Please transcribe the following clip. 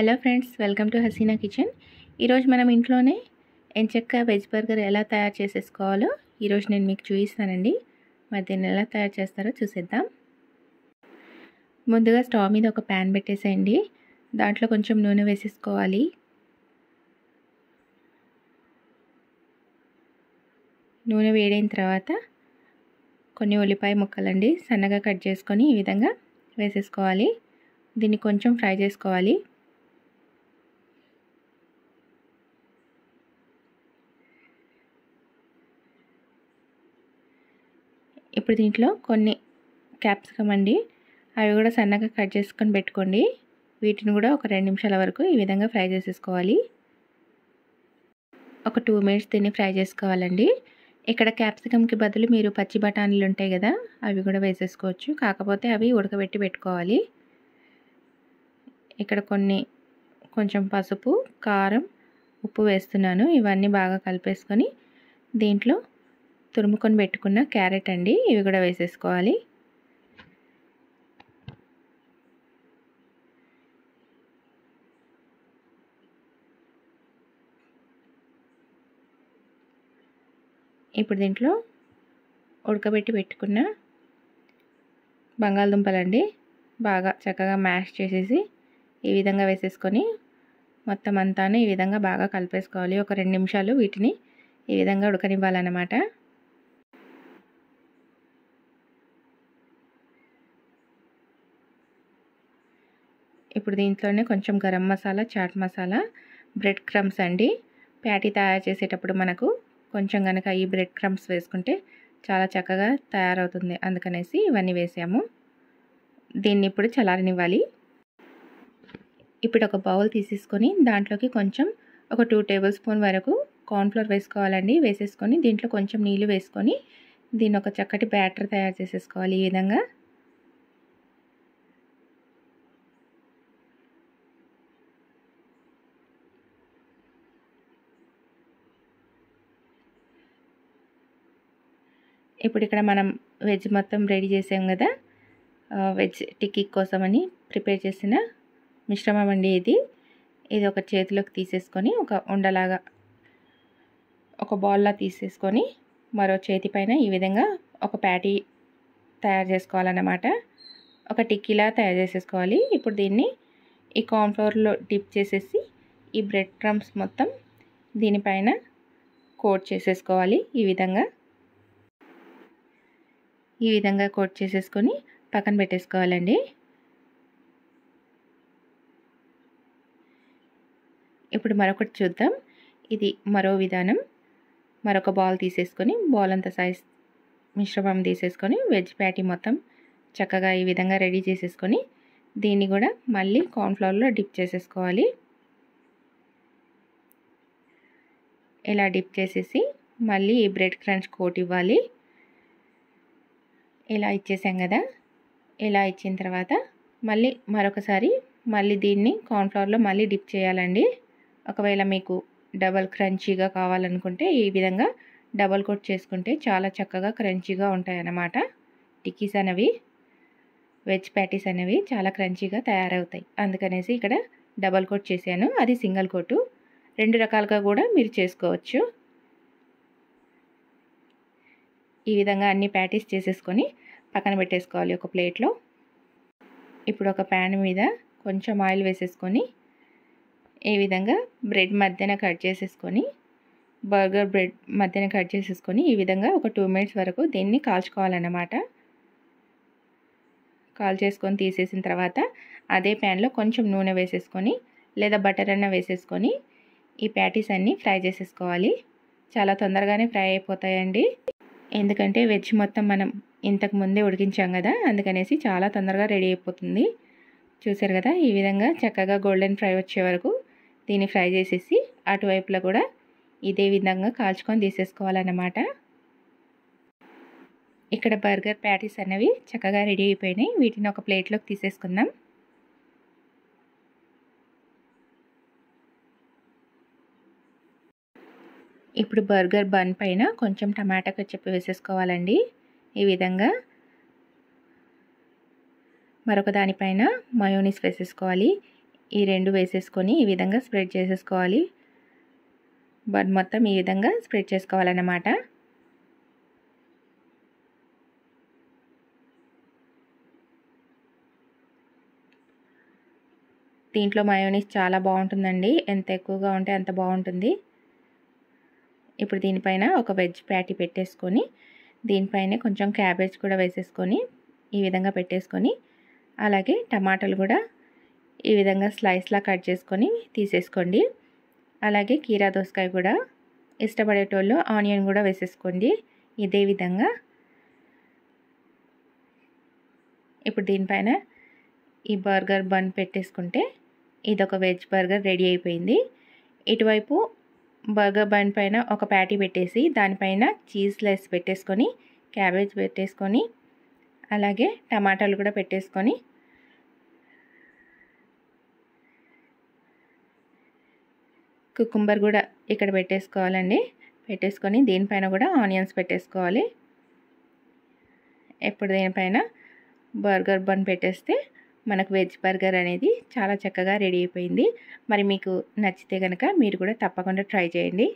hello friends welcome to Haseena kitchen ఈరోజు మనం ఇంట్లోనే ఎంచక్క వెజ్ బర్గర్ ఎలా తయారు చేసేసుకోవాలో ఈరోజు నేను మీకు చూపిస్తానండి మరి ఎలా తయారు చేస్తారో చూసేద్దాం ముందుగా స్టవ్ మీద ఒక ప్యాన్ పెట్టేసేయండి దాంట్లో కొంచెం నూనె వేసేసుకోవాలి నూనె వేడైన తర్వాత కొన్ని ఉల్లిపాయ ముక్కలండి సన్నగా కట్ చేసుకొని ఈ విధంగా వేసేసుకోవాలి దీన్ని కొంచెం ఫ్రై చేసుకోవాలి ఇప్పుడు దీంట్లో కొన్ని క్యాప్సికమ్ అండి అవి కూడా సన్నగా కట్ చేసుకొని పెట్టుకోండి వీటిని కూడా ఒక రెండు నిమిషాల వరకు ఈ విధంగా ఫ్రై చేసేసుకోవాలి ఒక టూ మినిట్స్ దీన్ని ఫ్రై చేసుకోవాలండి ఇక్కడ క్యాప్సికమ్కి బదులు మీరు పచ్చి బఠానీలు ఉంటాయి కదా అవి కూడా వేసేసుకోవచ్చు కాకపోతే అవి ఉడకబెట్టి పెట్టుకోవాలి ఇక్కడ కొన్ని కొంచెం పసుపు కారం ఉప్పు వేస్తున్నాను ఇవన్నీ బాగా కలిపేసుకొని దీంట్లో తురుముకొని పెట్టుకున్న క్యారెట్ అండి ఇవి కూడా వేసేసుకోవాలి ఇప్పుడు దీంట్లో ఉడకబెట్టి పెట్టుకున్న బంగాళదుంపలండి బాగా చక్కగా మ్యాష్ చేసేసి ఈ విధంగా వేసేసుకొని మొత్తం అంతాను ఈ విధంగా బాగా కలిపేసుకోవాలి ఒక రెండు నిమిషాలు వీటిని ఈ విధంగా ఉడకనివ్వాలన్నమాట ఇప్పుడు దీంట్లోనే కొంచెం గరం మసాలా చాట్ మసాలా బ్రెడ్ క్రమ్స్ అండి ప్యాటీ తయారు చేసేటప్పుడు మనకు కొంచెం కనుక ఈ బ్రెడ్ క్రమ్స్ వేసుకుంటే చాలా చక్కగా తయారవుతుంది అందుకనేసి ఇవన్నీ వేసాము దీన్ని ఇప్పుడు చలారనివ్వాలి ఇప్పుడు ఒక బౌల్ తీసేసుకొని దాంట్లోకి కొంచెం ఒక టూ టేబుల్ స్పూన్ వరకు కార్న్ఫ్లోర్ వేసుకోవాలండి వేసేసుకొని దీంట్లో కొంచెం నీళ్ళు వేసుకొని దీన్ని ఒక చక్కటి బ్యాటర్ తయారు చేసేసుకోవాలి ఈ విధంగా ఇప్పుడు ఇక్కడ మనం వెజ్ మొత్తం రెడీ చేసాం కదా వెజ్ టిక్కీ కోసమని ప్రిపేర్ చేసిన మిశ్రమం అండి ఇది ఇది ఒక చేతిలోకి తీసేసుకొని ఒక ఉండలాగా ఒక బాల్లా తీసేసుకొని మరో చేతి పైన ఈ విధంగా ఒక ప్యాటీ తయారు చేసుకోవాలన్నమాట ఒక టిక్కీలా తయారు చేసేసుకోవాలి ఇప్పుడు దీన్ని ఈ కాన్ఫ్లవర్లో డిప్ చేసేసి ఈ బ్రెడ్ క్రమ్స్ మొత్తం దీనిపైన కోట్ చేసేసుకోవాలి ఈ విధంగా ఈ విధంగా కోట్ చేసేసుకొని పక్కన పెట్టేసుకోవాలండి ఇప్పుడు మరొకటి చూద్దాం ఇది మరో విధానం మరొక బాల్ తీసేసుకొని బాల్ అంత సైజ్ మిశ్రమం తీసేసుకొని వెజ్ ప్యాటీ మొత్తం చక్కగా ఈ విధంగా రెడీ చేసేసుకొని దీన్ని కూడా మళ్ళీ కార్న్ఫ్లవర్లో డిప్ చేసేసుకోవాలి ఇలా డిప్ చేసేసి మళ్ళీ ఈ బ్రెడ్ క్రంచ్ కోట్ ఇవ్వాలి ఇలా ఇచ్చేసాం కదా ఇలా ఇచ్చిన తర్వాత మళ్ళీ మరొకసారి మళ్ళీ దీన్ని కార్న్ఫ్లవర్లో మళ్ళీ డిప్ చేయాలండి ఒకవేళ మీకు డబల్ క్రంచీగా కావాలనుకుంటే ఈ విధంగా డబల్ కోట్ చేసుకుంటే చాలా చక్కగా క్రంచీగా ఉంటాయన్నమాట టిక్కీస్ అనేవి వెజ్ ప్యాటీస్ అనేవి చాలా క్రంచీగా తయారవుతాయి అందుకనేసి ఇక్కడ డబల్ కోట్ చేశాను అది సింగిల్ కోటు రెండు రకాలుగా కూడా మీరు చేసుకోవచ్చు ఈ విధంగా అన్ని ప్యాటీస్ చేసేసుకొని పక్కన పెట్టేసుకోవాలి ఒక ప్లేట్లో ఇప్పుడు ఒక ప్యాన్ మీద కొంచెం ఆయిల్ వేసేసుకొని ఈ విధంగా బ్రెడ్ మధ్యన కట్ చేసేసుకొని బర్గర్ బ్రెడ్ మధ్యన కట్ చేసేసుకొని ఈ విధంగా ఒక టూ మినిట్స్ వరకు దీన్ని కాల్చుకోవాలన్నమాట కాల్ చేసుకొని తీసేసిన తర్వాత అదే ప్యాన్లో కొంచెం నూనె వేసేసుకొని లేదా బటర్ అన్న వేసేసుకొని ఈ ప్యాటీస్ అన్నీ ఫ్రై చేసేసుకోవాలి చాలా తొందరగానే ఫ్రై అయిపోతాయండి ఎందుకంటే వెజ్ మొత్తం మనం ఇంతకు ముందే ఉడికించాం కదా అందుకనేసి చాలా తొందరగా రెడీ అయిపోతుంది చూసారు కదా ఈ విధంగా చక్కగా గోల్డెన్ ఫ్రై వచ్చే వరకు దీన్ని ఫ్రై చేసేసి అటువైపులో కూడా ఇదే విధంగా కాల్చుకొని తీసేసుకోవాలన్నమాట ఇక్కడ బర్గర్ ప్యాటీస్ అనేవి చక్కగా రెడీ అయిపోయినాయి వీటిని ఒక ప్లేట్లోకి తీసేసుకుందాం ఇప్పుడు బర్గర్ బన్ పైన కొంచెం టమాటా కచ్చప్ వేసేసుకోవాలండి ఈ విధంగా మరొక దానిపైన మయోనీస్ వేసేసుకోవాలి ఈ రెండు వేసేసుకొని ఈ విధంగా స్ప్రెడ్ చేసేసుకోవాలి బన్ మొత్తం ఈ విధంగా స్ప్రెడ్ చేసుకోవాలన్నమాట దీంట్లో మయోనీస్ చాలా బాగుంటుందండి ఎంత ఎక్కువగా ఉంటే అంత బాగుంటుంది ఇప్పుడు దీనిపైన ఒక వెజ్ ప్యాటీ పెట్టేసుకొని దీనిపైనే కొంచెం క్యాబేజ్ కూడా వేసేసుకొని ఈ విధంగా పెట్టేసుకొని అలాగే టమాటాలు కూడా ఈ విధంగా స్లైస్లా కట్ చేసుకొని తీసేసుకోండి అలాగే కీరా దోసకాయ కూడా ఇష్టపడేటోళ్ళు ఆనియన్ కూడా వేసేసుకోండి ఇదే విధంగా ఇప్పుడు దీనిపైన ఈ బర్గర్ బన్ పెట్టేసుకుంటే ఇదొక వెజ్ బర్గర్ రెడీ అయిపోయింది ఇటువైపు బర్గర్ బన్ పైన ఒక ప్యాటీ పెట్టేసి దానిపైన చీజ్ స్లైస్ పెట్టేసుకొని క్యాబేజ్ పెట్టేసుకొని అలాగే టమాటాలు కూడా పెట్టేసుకొని కుకుంబర్ కూడా ఇక్కడ పెట్టేసుకోవాలండి పెట్టేసుకొని దీనిపైన కూడా ఆనియన్స్ పెట్టేసుకోవాలి ఎప్పుడు దీనిపైన బర్గర్ బన్ పెట్టేస్తే మనకు వెజ్ బర్గర్ అనేది చాలా చక్కగా రెడీ అయిపోయింది మరి మీకు నచ్చితే కనుక మీరు కూడా తప్పకుండా ట్రై చేయండి